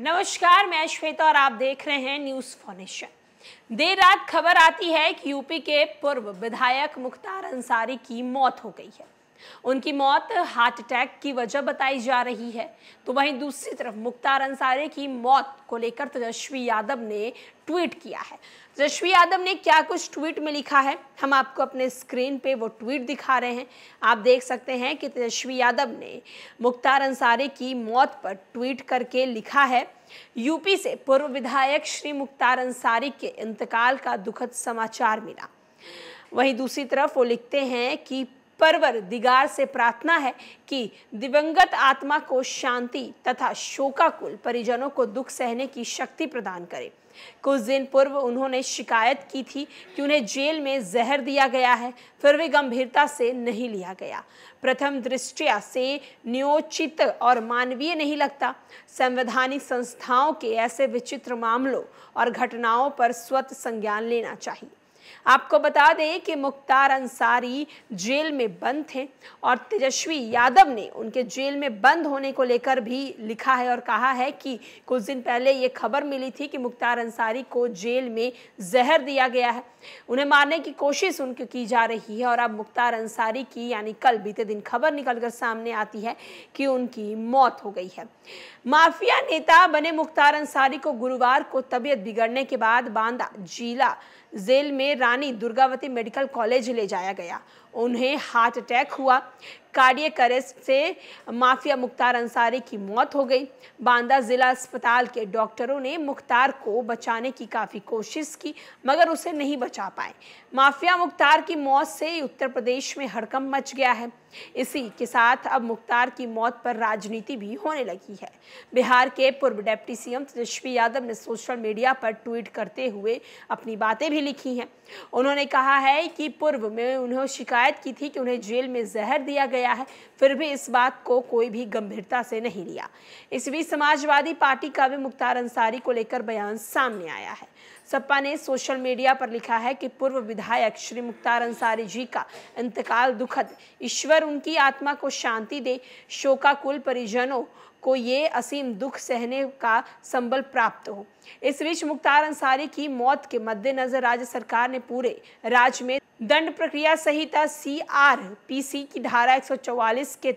नमस्कार मैं श्वेता और आप देख रहे हैं न्यूज फोनेशन देर रात खबर आती है कि यूपी के पूर्व विधायक मुख्तार अंसारी की मौत हो गई है उनकी मौत हार्ट अटैक की वजह बताई जा रही है तो वहीं दूसरी तरफ मुख्तार अंसारी की मौत को लेकर तेजस्वी यादव ने ट्वीट किया है तेजस्वी यादव ने क्या कुछ ट्वीट में लिखा है हम आपको अपने स्क्रीन पे वो ट्वीट दिखा रहे हैं आप देख सकते हैं कि तेजस्वी यादव ने मुख्तार अंसारी की मौत पर ट्वीट करके लिखा है यूपी से पूर्व विधायक श्री मुख्तार अंसारी के इंतकाल का दुखद समाचार मिला वहीं दूसरी तरफ वो लिखते हैं कि परवर दिगार से प्रार्थना है कि दिवंगत आत्मा को शांति तथा शोकाकुल परिजनों को दुख सहने की शक्ति प्रदान करें कुछ दिन पूर्व उन्होंने शिकायत की थी कि उन्हें जेल में जहर दिया गया है फिर वे गंभीरता से नहीं लिया गया प्रथम दृष्टिया से नियोचित और मानवीय नहीं लगता संवैधानिक संस्थाओं के ऐसे विचित्र मामलों और घटनाओं पर स्वत संज्ञान लेना चाहिए आपको बता दें कि मुख्तार अंसारी जेल में बंद थे और तेजस्वी यादव ने उनके जेल में बंद होने को लेकर भी लिखा है और कहा है कि कुछ दिन पहले ये खबर मिली थी कि मुख्तार अंसारी को जेल में जहर दिया गया है उन्हें मारने की कोशिश उनकी की जा रही है और अब मुख्तार अंसारी की यानी कल बीते दिन खबर निकलकर सामने आती है कि उनकी मौत हो गई है माफिया नेता बने मुख्तार अंसारी को गुरुवार को तबीयत बिगड़ने के बाद बांदा जिला जेल में रानी रानी दुर्गावती मेडिकल कॉलेज ले जाया गया उन्हें हार्ट अटैक हुआ कार्डियक अरेस्ट से माफिया मुख्तार अंसारी की मौत हो गई बांदा ज़िला अस्पताल के डॉक्टरों ने मुख्तार को बचाने की काफ़ी कोशिश की मगर उसे नहीं बचा पाए माफिया मुख्तार की मौत से उत्तर प्रदेश में हड़कम मच गया है इसी के साथ अब मुख्तार की मौत पर राजनीति भी होने लगी है बिहार के पूर्व डेप्टी सीएम तेजस्वी यादव ने सोशल मीडिया पर ट्वीट करते हुए अपनी बातें भी लिखी हैं उन्होंने कहा है कि पूर्व में उन्हें शिकायत शिकायत की थी कि उन्हें जेल में जहर दिया गया है फिर भी इस बात को कोई भी गंभीरता से नहीं लिया इस बीच समाजवादी पार्टी का भी मुख्तार अंसारी को लेकर बयान सामने आया है सपा ने सोशल मीडिया पर लिखा है कि पूर्व विधायक श्री मुख्तार अंसारी जी का इंतकाल दुखद ईश्वर उनकी आत्मा को शांति दे शोकाकुल परिजनों को ये असीम दुख सहने का संबल प्राप्त हो इस बीच मुख्तार अंसारी की मौत के मद्देनजर राज्य सरकार ने पूरे राज्य में दंड प्रक्रिया संहिता सी आर पी सी की धारा 144 के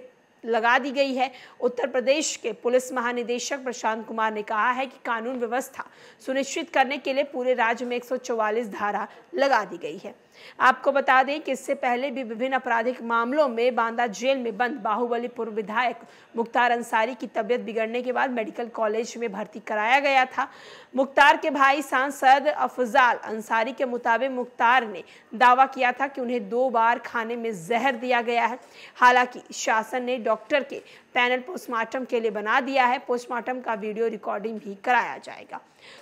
लगा दी गई है उत्तर प्रदेश के पुलिस महानिदेशक प्रशांत कुमार ने कहा है कि कानून व्यवस्था सुनिश्चित करने के लिए पूरे राज्य में 144 धारा लगा दी गई है आपको बता दें कि इससे पहले भी विभिन्न आपराधिक मामलों में बांदा जेल में बंद बाहुबली पूर्व विधायक मुख्तार अंसारी की तबीयत बिगड़ने के बाद मेडिकल कॉलेज में भर्ती कराया गया था मुख्तार के भाई सांसद अफजाल अंसारी के मुताबिक मुख्तार ने दावा किया था कि उन्हें दो बार खाने में जहर दिया गया है हालांकि शासन ने डॉक्टर के पैनल पोस्टमार्टम के लिए बना दिया है पोस्टमार्टम का वीडियो रिकॉर्डिंग भी कराया जाएगा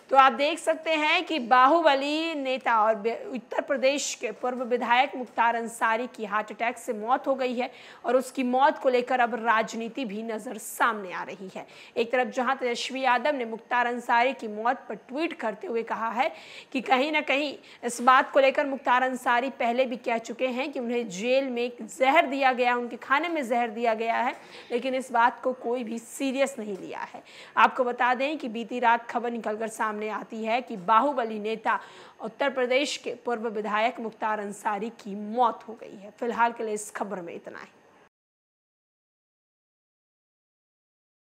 तो आप देख सकते हैं कि बाहुबली नेता और उत्तर प्रदेश के पूर्व विधायक मुख्तार अंसारी की हार्ट अटैक से मौत हो गई है और उसकी मौत को लेकर अब राजनीति भी नज़र सामने आ रही है एक तरफ जहां तेजस्वी यादव ने मुख्तार अंसारी की मौत पर ट्वीट करते हुए कहा है कि कहीं ना कहीं इस बात को लेकर मुख्तार अंसारी पहले भी कह चुके हैं कि उन्हें जेल में जहर दिया गया उनके खाने में जहर दिया गया गया है लेकिन इस बात को कोई भी सीरियस नहीं लिया है आपको बता दें कि बीती रात खबर निकलकर सामने आती है कि बाहुबली नेता उत्तर प्रदेश के पूर्व विधायक मुख्तार अंसारी की मौत हो गई है फिलहाल के लिए इस खबर में इतना ही